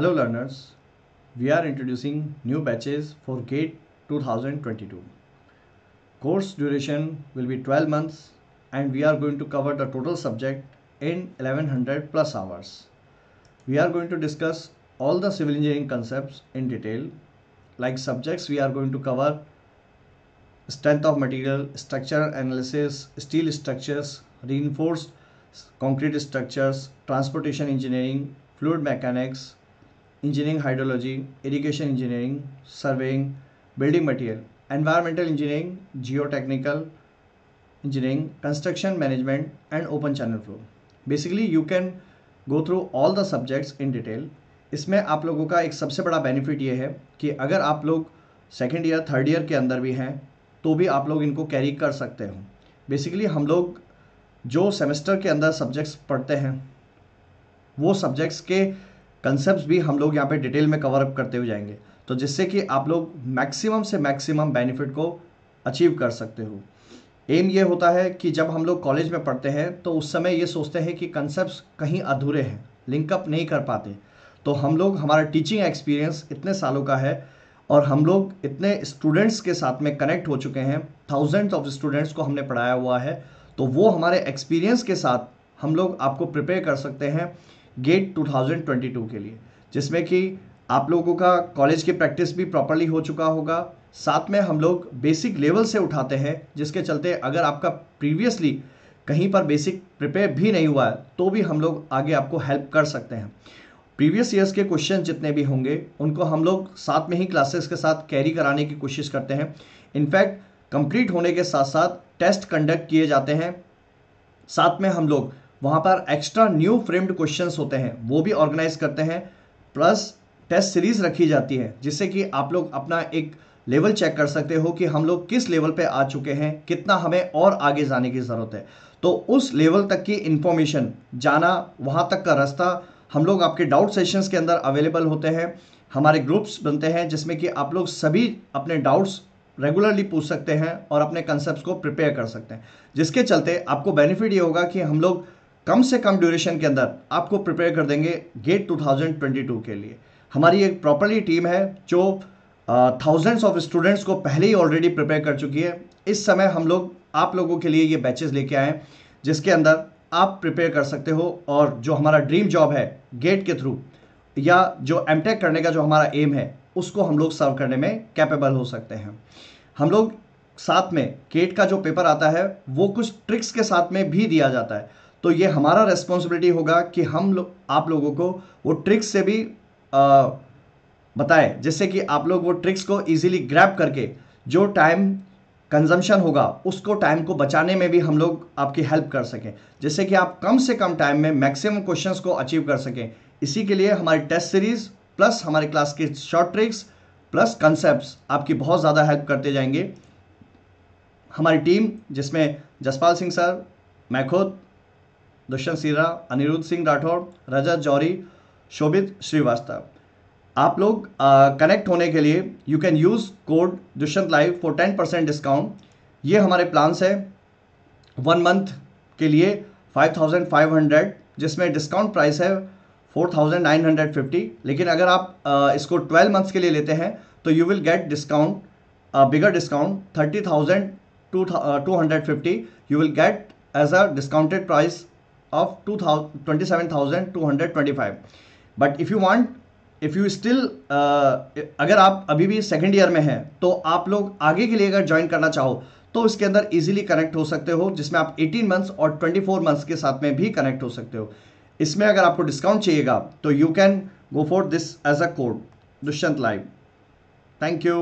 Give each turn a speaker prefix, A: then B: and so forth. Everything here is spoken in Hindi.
A: Hello learners, we are introducing new batches for GATE 2022. Course duration will be 12 months and we are going to cover the total subject in 1100 plus hours. We are going to discuss all the civil engineering concepts in detail. Like subjects we are going to cover strength of material, structure analysis, steel structures, reinforced concrete structures, transportation engineering, fluid mechanics, engineering hydrology irrigation engineering surveying building material environmental engineering geotechnical engineering construction management and open channel flow basically you can go through all the subjects in detail इसमें आप लोगों का एक सबसे बड़ा बेनिफिट ये है कि अगर आप लोग सेकेंड ईयर थर्ड ईयर के अंदर भी हैं तो भी आप लोग इनको कैरी कर सकते हो बेसिकली हम लोग जो सेमेस्टर के अंदर सब्जेक्ट्स पढ़ते हैं वो सब्जेक्ट्स के कंसेप्ट भी हम लोग यहाँ पे डिटेल में कवर अप करते हुए जाएंगे तो जिससे कि आप लोग मैक्सिमम से मैक्सिमम बेनिफिट को अचीव कर सकते हो एम ये होता है कि जब हम लोग कॉलेज में पढ़ते हैं तो उस समय ये सोचते हैं कि कंसेप्ट कहीं अधूरे हैं लिंकअप नहीं कर पाते तो हम लोग हमारा टीचिंग एक्सपीरियंस इतने सालों का है और हम लोग इतने स्टूडेंट्स के साथ में कनेक्ट हो चुके हैं थाउजेंड्स ऑफ स्टूडेंट्स को हमने पढ़ाया हुआ है तो वो हमारे एक्सपीरियंस के साथ हम लोग आपको प्रिपेयर कर सकते हैं गेट 2022 के लिए जिसमें कि आप लोगों का कॉलेज की प्रैक्टिस भी प्रॉपरली हो चुका होगा साथ में हम लोग बेसिक लेवल से उठाते हैं जिसके चलते अगर आपका प्रीवियसली कहीं पर बेसिक प्रिपेयर भी नहीं हुआ है तो भी हम लोग आगे आपको हेल्प कर सकते हैं प्रीवियस ईयर्स के क्वेश्चन जितने भी होंगे उनको हम लोग साथ में ही क्लासेस के साथ कैरी कराने की कोशिश करते हैं इनफैक्ट कंप्लीट होने के साथ साथ टेस्ट कंडक्ट किए जाते हैं साथ में हम लोग वहाँ पर एक्स्ट्रा न्यू फ्रेम्ड क्वेश्चंस होते हैं वो भी ऑर्गेनाइज करते हैं प्लस टेस्ट सीरीज रखी जाती है जिससे कि आप लोग अपना एक लेवल चेक कर सकते हो कि हम लोग किस लेवल पे आ चुके हैं कितना हमें और आगे जाने की ज़रूरत है तो उस लेवल तक की इंफॉर्मेशन जाना वहाँ तक का रास्ता हम लोग आपके डाउट सेशंस के अंदर अवेलेबल होते हैं हमारे ग्रुप्स बनते हैं जिसमें कि आप लोग सभी अपने डाउट्स रेगुलरली पूछ सकते हैं और अपने कंसेप्ट को प्रिपेयर कर सकते हैं जिसके चलते आपको बेनिफिट ये होगा कि हम लोग कम से कम ड्यूरेशन के अंदर आपको प्रिपेयर कर देंगे गेट 2022 के लिए हमारी एक प्रॉपरली टीम है जो थाउजेंड्स ऑफ स्टूडेंट्स को पहले ही ऑलरेडी प्रिपेयर कर चुकी है इस समय हम लोग आप लोगों के लिए ये बैचेस लेके आए जिसके अंदर आप प्रिपेयर कर सकते हो और जो हमारा ड्रीम जॉब है गेट के थ्रू या जो एम करने का जो हमारा एम है उसको हम लोग सर्व करने में कैपेबल हो सकते हैं हम लोग साथ में गेट का जो पेपर आता है वो कुछ ट्रिक्स के साथ में भी दिया जाता है तो ये हमारा रेस्पॉन्सिबिलिटी होगा कि हम लो, आप लोगों को वो ट्रिक्स से भी बताएं जिससे कि आप लोग वो ट्रिक्स को इजीली ग्रैप करके जो टाइम कंजम्पशन होगा उसको टाइम को बचाने में भी हम लोग आपकी हेल्प कर सकें जिससे कि आप कम से कम टाइम में मैक्सिमम क्वेश्चंस को अचीव कर सकें इसी के लिए हमारी टेस्ट सीरीज़ प्लस हमारे क्लास के शॉर्ट ट्रिक्स प्लस कंसेप्ट आपकी बहुत ज़्यादा हेल्प करते जाएंगे हमारी टीम जिसमें जसपाल सिंह सर मैं खुद दुष्यंत सिरा अनिरुद्ध सिंह राठौर रजत जौरी शोभित श्रीवास्तव आप लोग कनेक्ट होने के लिए you can use code Dushyant live for ten percent discount ये हमारे प्लान्स है वन मंथ के लिए फाइव थाउजेंड फाइव हंड्रेड जिसमें डिस्काउंट प्राइस है four thousand nine hundred fifty लेकिन अगर आप uh, इसको ट्वेल्व मंथ्स के लिए लेते हैं तो you will get discount bigger discount thirty thousand two two hundred fifty you will get as a discounted price of 27,225 but if you want if you still अगर आप अभी भी सेकेंड ईयर में हैं तो आप लोग आगे के लिए अगर ज्वाइन करना चाहो तो इसके अंदर इजीली कनेक्ट हो सकते हो जिसमें आप 18 मंथ्स और 24 मंथ्स के साथ में भी कनेक्ट हो सकते हो इसमें अगर आपको डिस्काउंट चाहिएगा तो you can go for this as a code Dushyant live thank you